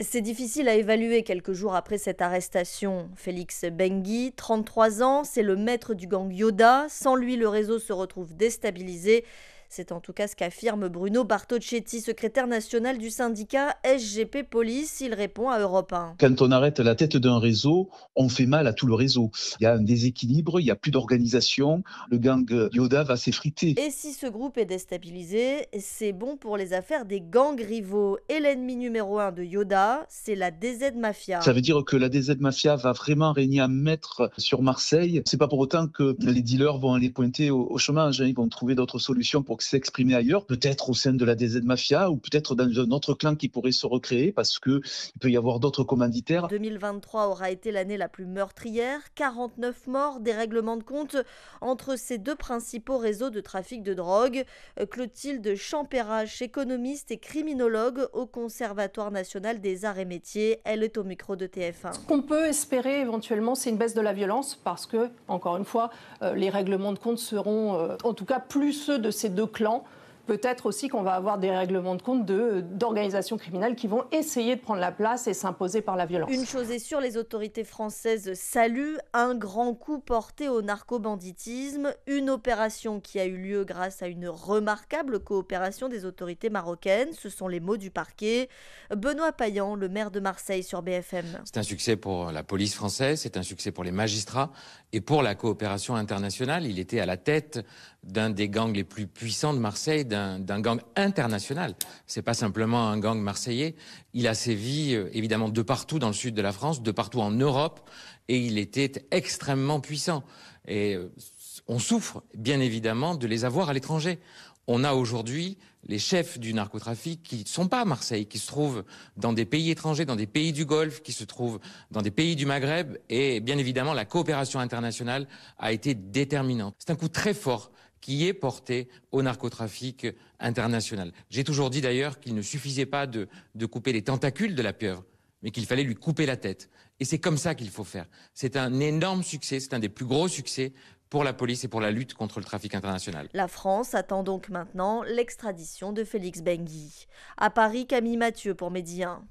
C'est difficile à évaluer quelques jours après cette arrestation. Félix Bengui, 33 ans, c'est le maître du gang Yoda. Sans lui, le réseau se retrouve déstabilisé. C'est en tout cas ce qu'affirme Bruno Bartocchetti, secrétaire national du syndicat SGP Police. Il répond à Europe 1. Quand on arrête la tête d'un réseau, on fait mal à tout le réseau. Il y a un déséquilibre, il n'y a plus d'organisation, le gang Yoda va s'effriter. Et si ce groupe est déstabilisé, c'est bon pour les affaires des gangs rivaux. Et l'ennemi numéro un de Yoda, c'est la DZ Mafia. Ça veut dire que la DZ Mafia va vraiment régner à maître sur Marseille. C'est pas pour autant que les dealers vont aller pointer au, chômage, hein. ils vont trouver d'autres solutions pour s'exprimer ailleurs, peut-être au sein de la DZ Mafia ou peut-être dans un autre clan qui pourrait se recréer parce qu'il peut y avoir d'autres commanditaires. 2023 aura été l'année la plus meurtrière, 49 morts, des règlements de compte entre ces deux principaux réseaux de trafic de drogue. Euh, Clotilde Champérache, économiste et criminologue au Conservatoire national des arts et métiers, elle est au micro de TF1. Ce qu'on peut espérer éventuellement, c'est une baisse de la violence parce que, encore une fois, euh, les règlements de compte seront, euh, en tout cas, plus ceux de ces deux clan peut-être aussi qu'on va avoir des règlements de compte d'organisations criminelles qui vont essayer de prendre la place et s'imposer par la violence. Une chose est sûre, les autorités françaises saluent un grand coup porté au narco-banditisme, une opération qui a eu lieu grâce à une remarquable coopération des autorités marocaines, ce sont les mots du parquet. Benoît Payan, le maire de Marseille sur BFM. C'est un succès pour la police française, c'est un succès pour les magistrats et pour la coopération internationale. Il était à la tête d'un des gangs les plus puissants de Marseille, d'un d'un gang international. C'est pas simplement un gang marseillais. Il a sévi euh, évidemment de partout dans le sud de la France, de partout en Europe, et il était extrêmement puissant. Et euh, on souffre bien évidemment de les avoir à l'étranger. On a aujourd'hui les chefs du narcotrafic qui ne sont pas à Marseille, qui se trouvent dans des pays étrangers, dans des pays du Golfe, qui se trouvent dans des pays du Maghreb. Et bien évidemment, la coopération internationale a été déterminante. C'est un coup très fort qui est porté au narcotrafic international. J'ai toujours dit d'ailleurs qu'il ne suffisait pas de, couper les tentacules de la pieuvre, mais qu'il fallait lui couper la tête. Et c'est comme ça qu'il faut faire. C'est un énorme succès, c'est un des plus gros succès pour la police et pour la lutte contre le trafic international. La France attend donc maintenant l'extradition de Félix Bengui. À Paris, Camille Mathieu pour Médien.